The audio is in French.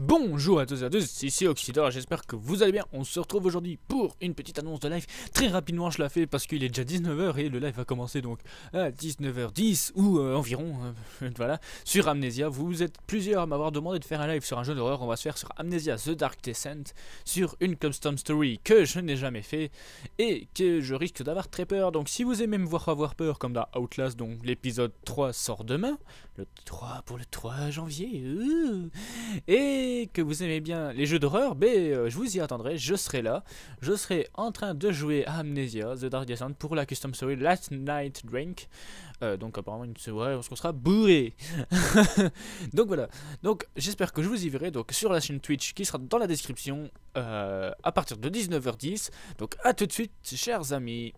Bonjour à tous et à tous, ici Oxydor, j'espère que vous allez bien. On se retrouve aujourd'hui pour une petite annonce de live. Très rapidement, je la fais parce qu'il est déjà 19h et le live va commencer donc à 19h10 ou euh, environ. Euh, voilà, sur Amnesia. Vous êtes plusieurs à m'avoir demandé de faire un live sur un jeu d'horreur. On va se faire sur Amnesia The Dark Descent, sur une custom story que je n'ai jamais fait et que je risque d'avoir très peur. Donc, si vous aimez me voir avoir peur, comme dans Outlast, donc l'épisode 3 sort demain, le 3 pour le 3 janvier. Euh, et que vous aimez bien les jeux d'horreur, ben, euh, je vous y attendrai, je serai là. Je serai en train de jouer à Amnesia, The Dark Descent, pour la custom story Last Night Drink. Euh, donc apparemment une soirée on sera bourré. donc voilà. Donc j'espère que je vous y verrai donc sur la chaîne Twitch qui sera dans la description euh, à partir de 19h10. Donc à tout de suite chers amis.